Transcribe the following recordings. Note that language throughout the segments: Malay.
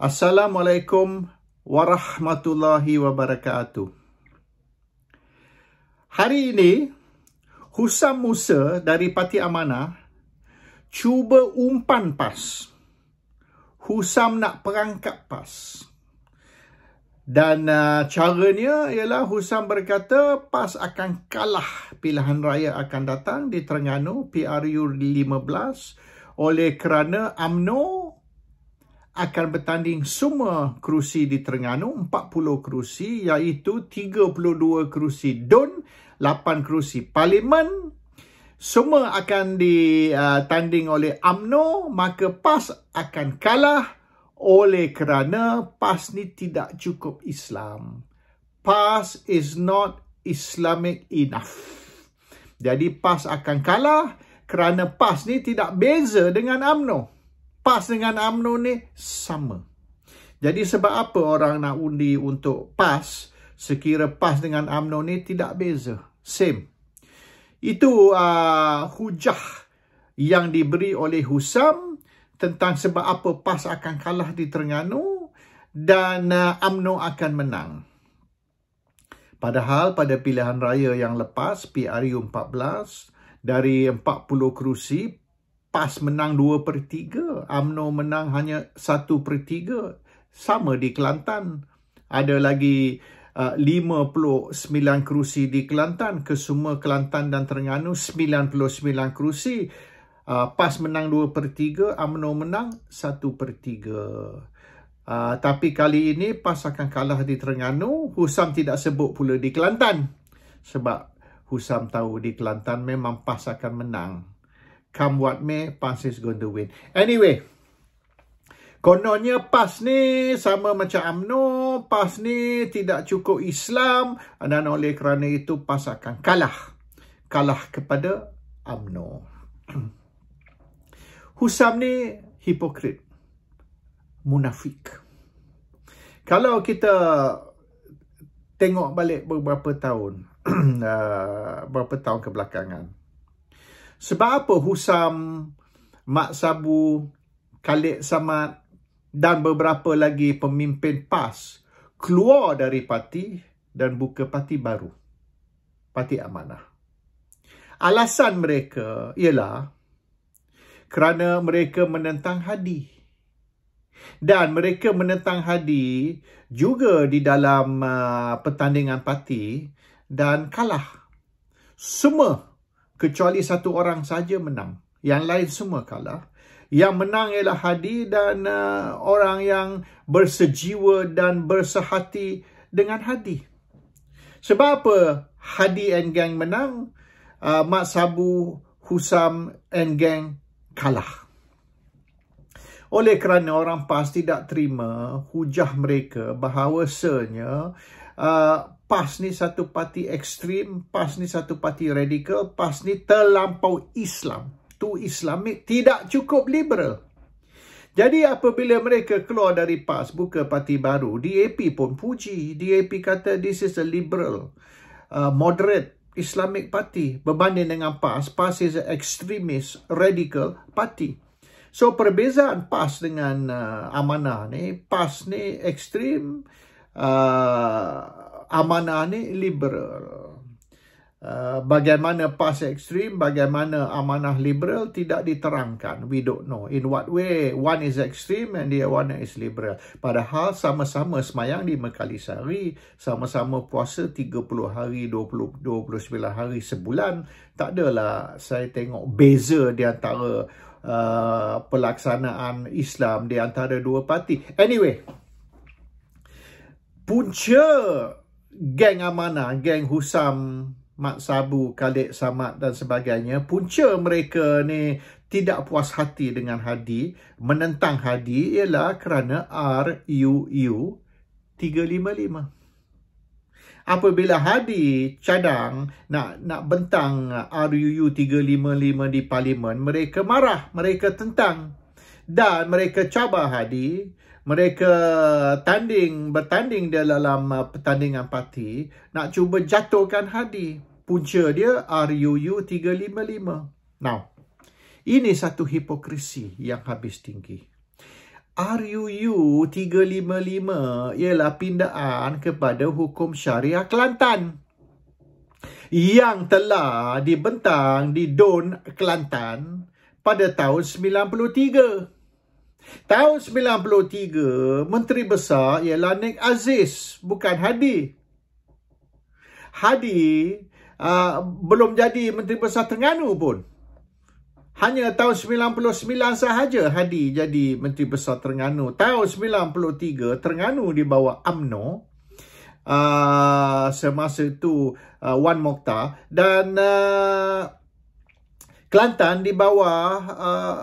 Assalamualaikum warahmatullahi wabarakatuh. Hari ini, Husam Musa dari Parti Amanah cuba umpan PAS. Husam nak perangkap PAS. Dan uh, caranya ialah Husam berkata PAS akan kalah pilihan raya akan datang di Terengganu PRU 15 oleh kerana AMNO akan bertanding semua kerusi di Terengganu 40 kerusi iaitu 32 kerusi DUN 8 kerusi Parlimen semua akan ditanding uh, oleh AMNO maka PAS akan kalah oleh kerana PAS ni tidak cukup Islam PAS is not Islamic enough jadi PAS akan kalah kerana PAS ni tidak beza dengan AMNO PAS dengan UMNO ni sama. Jadi sebab apa orang nak undi untuk PAS sekira PAS dengan UMNO ni tidak beza. Same. Itu uh, hujah yang diberi oleh Husam tentang sebab apa PAS akan kalah di Terengganu dan uh, akan menang. Padahal pada pilihan raya yang lepas PRU 14 dari 40 kerusi PAS menang 2 per 3. UMNO menang hanya 1 per 3. Sama di Kelantan. Ada lagi uh, 59 kerusi di Kelantan. Kesemua Kelantan dan Terengganu 99 kerusi. Uh, PAS menang 2 per 3. UMNO menang 1 per 3. Uh, tapi kali ini PAS akan kalah di Terengganu. Husam tidak sebut pula di Kelantan. Sebab Husam tahu di Kelantan memang PAS akan menang come what may, PAS is going to win. Anyway, kononnya PAS ni sama macam UMNO, PAS ni tidak cukup Islam dan oleh kerana itu PAS akan kalah. Kalah kepada UMNO. Husam ni hipokrit. Munafik. Kalau kita tengok balik beberapa tahun, uh, beberapa tahun kebelakangan, sebab apa Husam, Mak Sabu, Khalid Samad dan beberapa lagi pemimpin PAS keluar dari parti dan buka parti baru. Parti Amanah. Alasan mereka ialah kerana mereka menentang hadi. Dan mereka menentang hadi juga di dalam uh, pertandingan parti dan kalah. Semua kecuali satu orang saja menang. Yang lain semua kalah. Yang menang ialah Hadi dan uh, orang yang bersejiwa dan bersehati dengan Hadi. Sebab apa Hadi and gang menang, uh, Mat Sabu, Husam and gang kalah. Oleh kerana orang PAS tidak terima hujah mereka bahawasanya uh, PAS ni satu parti ekstrim, PAS ni satu parti radikal, PAS ni terlampau Islam. Tu Islamik, tidak cukup liberal. Jadi apabila mereka keluar dari PAS, buka parti baru, DAP pun puji. DAP kata this is a liberal, uh, moderate Islamic party berbanding dengan PAS. PAS is an extremist radical party. So perbezaan PAS dengan uh, Amanah ni, PAS ni ekstrim, uh, amanah ni liberal. Uh, bagaimana pas ekstrim, bagaimana amanah liberal tidak diterangkan. We don't know in what way one is extreme and the other is liberal. Padahal sama-sama semayang di kali sehari, sama-sama puasa 30 hari, 20, 29 hari sebulan. Tak adalah saya tengok beza di antara uh, pelaksanaan Islam di antara dua parti. Anyway, punca geng Amana, geng Husam, Mak Sabu, Khalid Samad dan sebagainya, punca mereka ni tidak puas hati dengan Hadi, menentang Hadi ialah kerana RUU 355. Apabila Hadi cadang nak nak bentang RUU 355 di parlimen, mereka marah, mereka tentang dan mereka cabar Hadi mereka tanding bertanding dia dalam uh, pertandingan parti nak cuba jatuhkan Hadi punca dia RUU 355 now ini satu hipokrisi yang habis tinggi RUU 355 ialah pindaan kepada hukum syariah Kelantan yang telah dibentang di Don Kelantan pada tahun 93 Tahun 93, Menteri Besar ialah Nick Aziz, bukan Hadi. Hadi uh, belum jadi Menteri Besar Terengganu pun. Hanya tahun 99 sahaja Hadi jadi Menteri Besar Terengganu. Tahun 93, Terengganu di bawah UMNO. Uh, semasa itu uh, Wan Mokhtar. Dan uh, Kelantan di bawah uh,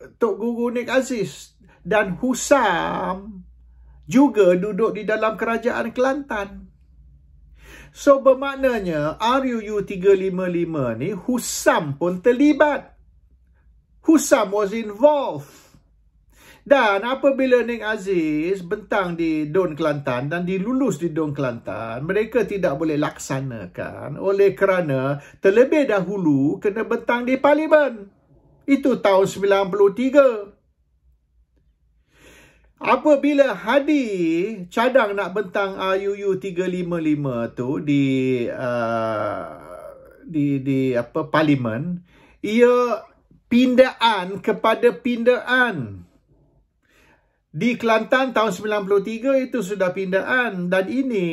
Tok Guru Nik Aziz dan Husam juga duduk di dalam kerajaan Kelantan. So bermaknanya RUU 355 ni Husam pun terlibat. Husam was involved. Dan apabila Nik Aziz bentang di Don Kelantan dan dilulus di Don Kelantan, mereka tidak boleh laksanakan oleh kerana terlebih dahulu kena bentang di parlimen. Itu tahun 93. Apabila Hadi cadang nak bentang RUU 355 tu di uh, di di apa parlimen, ia pindaan kepada pindaan di Kelantan tahun 93 itu sudah pindaan dan ini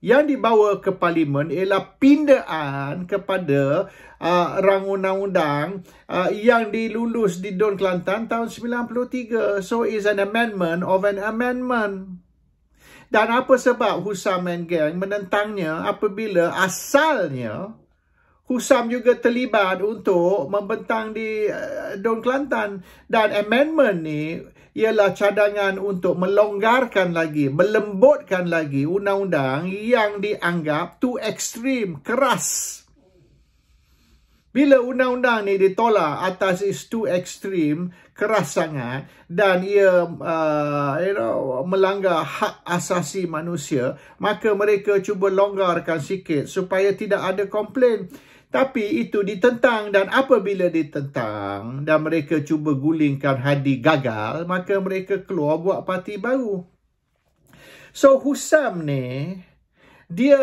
yang dibawa ke parlimen ialah pindaan kepada uh, rang undang-undang uh, yang dilulus di Don Kelantan tahun 93 so is an amendment of an amendment dan apa sebab Husam and gang menentangnya apabila asalnya Husam juga terlibat untuk membentang di uh, Dun Kelantan dan amendment ni ialah cadangan untuk melonggarkan lagi, melembutkan lagi undang-undang yang dianggap too extreme, keras. Bila undang-undang ni ditolak atas is too extreme, keras sangat dan ia uh, you know, melanggar hak asasi manusia, maka mereka cuba longgarkan sikit supaya tidak ada komplain. Tapi itu ditentang dan apabila ditentang dan mereka cuba gulingkan Hadi gagal, maka mereka keluar buat parti baru. So Husam ni, dia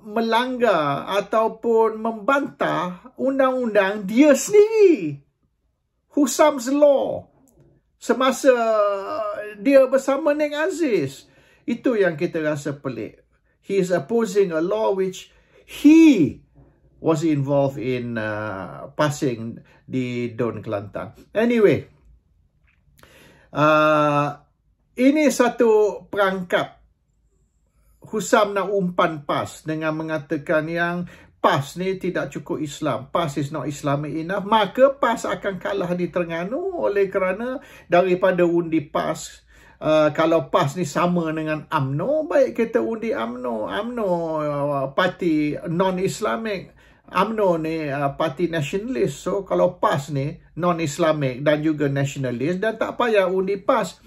melanggar ataupun membantah undang-undang dia sendiri. Husam's Law. Semasa dia bersama Neng Aziz. Itu yang kita rasa pelik. He is opposing a law which he was involved in uh, passing the Don Kelantan. Anyway, uh, ini satu perangkap Husam nak umpan PAS dengan mengatakan yang PAS ni tidak cukup Islam. PAS is not Islamic enough. Maka PAS akan kalah di Terengganu oleh kerana daripada undi PAS, uh, kalau PAS ni sama dengan AMNO, baik kita undi AMNO. AMNO uh, parti non Islamik AMNO ni uh, parti nasionalis. So kalau PAS ni non Islamik dan juga nasionalis dan tak payah undi PAS.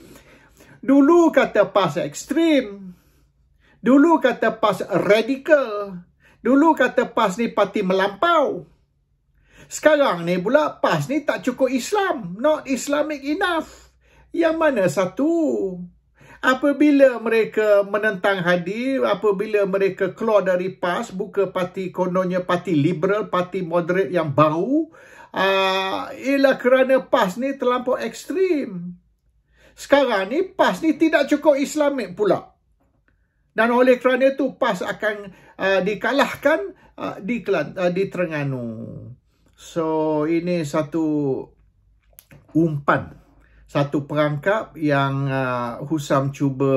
Dulu kata PAS ekstrim. Dulu kata PAS radikal. Dulu kata PAS ni parti melampau. Sekarang ni pula PAS ni tak cukup Islam. Not Islamic enough yang mana satu? Apabila mereka menentang hadir, apabila mereka keluar dari PAS, buka parti kononnya parti liberal, parti moderat yang bau, uh, ialah kerana PAS ni terlampau ekstrim. Sekarang ni PAS ni tidak cukup islamik pula. Dan oleh kerana itu PAS akan uh, dikalahkan uh, di, uh, di Terengganu. So ini satu umpan satu perangkap yang uh, Husam cuba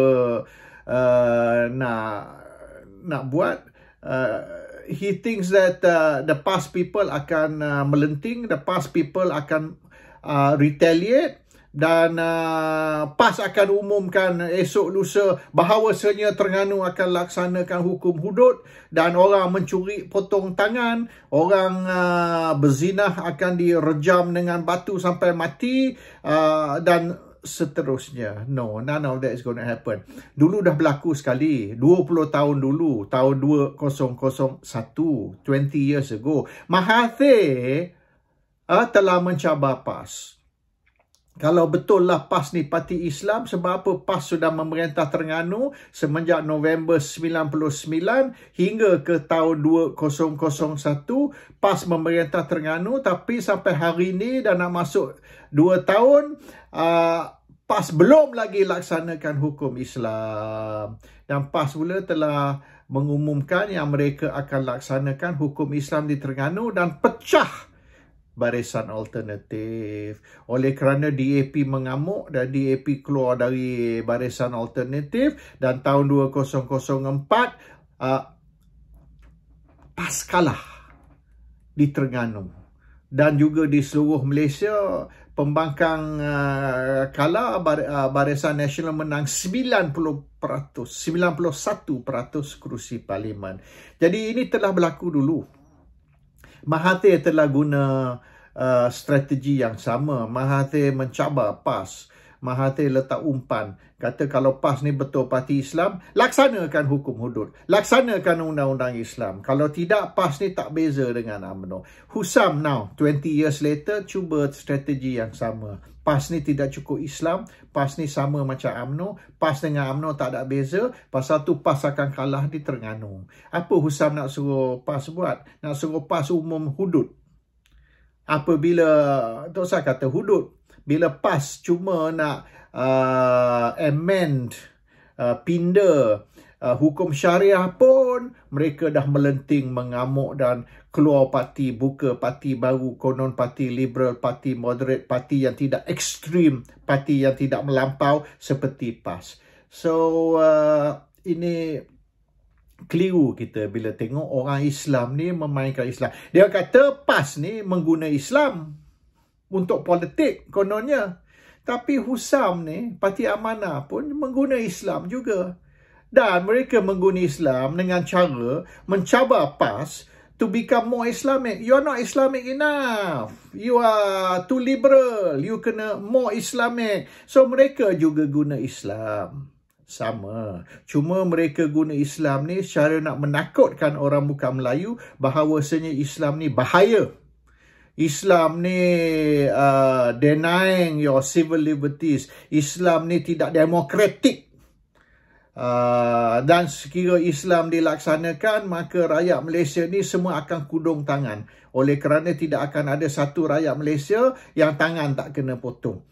uh, nak nak buat uh, he thinks that uh, the past people akan uh, melenting the past people akan uh, retaliate dan uh, PAS akan umumkan esok lusa bahawasanya Terengganu akan laksanakan hukum hudud dan orang mencuri potong tangan, orang uh, berzinah akan direjam dengan batu sampai mati uh, dan seterusnya. No, none of that is going to happen. Dulu dah berlaku sekali, 20 tahun dulu, tahun 2001, 20 years ago. Mahathir uh, telah mencabar PAS kalau betul lah PAS ni parti Islam sebab apa PAS sudah memerintah Terengganu semenjak November 99 hingga ke tahun 2001 PAS memerintah Terengganu tapi sampai hari ni dah nak masuk 2 tahun uh, PAS belum lagi laksanakan hukum Islam dan PAS pula telah mengumumkan yang mereka akan laksanakan hukum Islam di Terengganu dan pecah barisan alternatif. Oleh kerana DAP mengamuk dan DAP keluar dari barisan alternatif dan tahun 2004 uh, PAS kalah di Terengganu dan juga di seluruh Malaysia pembangkang uh, kalah bar, uh, barisan nasional menang 90% 91% kerusi parlimen. Jadi ini telah berlaku dulu. Mahathir telah guna uh, strategi yang sama. Mahathir mencabar PAS. Mahathir letak umpan. Kata kalau PAS ni betul parti Islam, laksanakan hukum hudud. Laksanakan undang-undang Islam. Kalau tidak, PAS ni tak beza dengan UMNO. Husam now, 20 years later, cuba strategi yang sama. PAS ni tidak cukup Islam, PAS ni sama macam AMNO, PAS dengan AMNO tak ada beza, pasal tu PAS akan kalah di Terengganu. Apa Husam nak suruh PAS buat? Nak suruh PAS umum hudud. Apabila, Tok Sah kata hudud, bila PAS cuma nak uh, amend, uh, pindah, uh, hukum syariah pun mereka dah melenting mengamuk dan keluar parti buka parti baru konon parti liberal parti moderate parti yang tidak ekstrem, parti yang tidak melampau seperti PAS so uh, ini keliru kita bila tengok orang Islam ni memainkan Islam dia kata PAS ni mengguna Islam untuk politik kononnya tapi Husam ni, Parti Amanah pun menggunakan Islam juga dan mereka mengguni Islam dengan cara mencabar PAS to become more Islamic. You are not Islamic enough. You are too liberal. You kena more Islamic. So mereka juga guna Islam. Sama. Cuma mereka guna Islam ni secara nak menakutkan orang bukan Melayu bahawasanya Islam ni bahaya. Islam ni uh, denying your civil liberties. Islam ni tidak demokratik. Uh, dan sekiranya Islam dilaksanakan maka rakyat Malaysia ni semua akan kudung tangan oleh kerana tidak akan ada satu rakyat Malaysia yang tangan tak kena potong.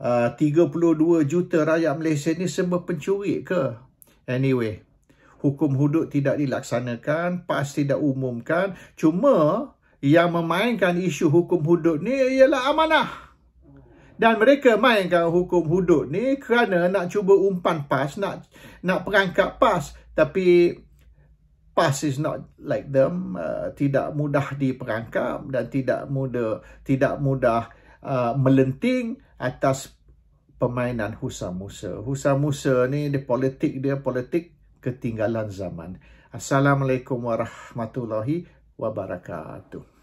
Ah, uh, 32 juta rakyat Malaysia ni semua pencuri ke? Anyway, hukum hudud tidak dilaksanakan, PAS tidak umumkan, cuma yang memainkan isu hukum hudud ni ialah amanah dan mereka mainkan hukum hudud ni kerana nak cuba umpan pas nak nak perangkap pas tapi pas is not like them uh, tidak mudah diperangkap dan tidak mudah tidak mudah uh, melenting atas permainan Husam Musa. Husam Musa ni di politik dia politik ketinggalan zaman. Assalamualaikum warahmatullahi wabarakatuh.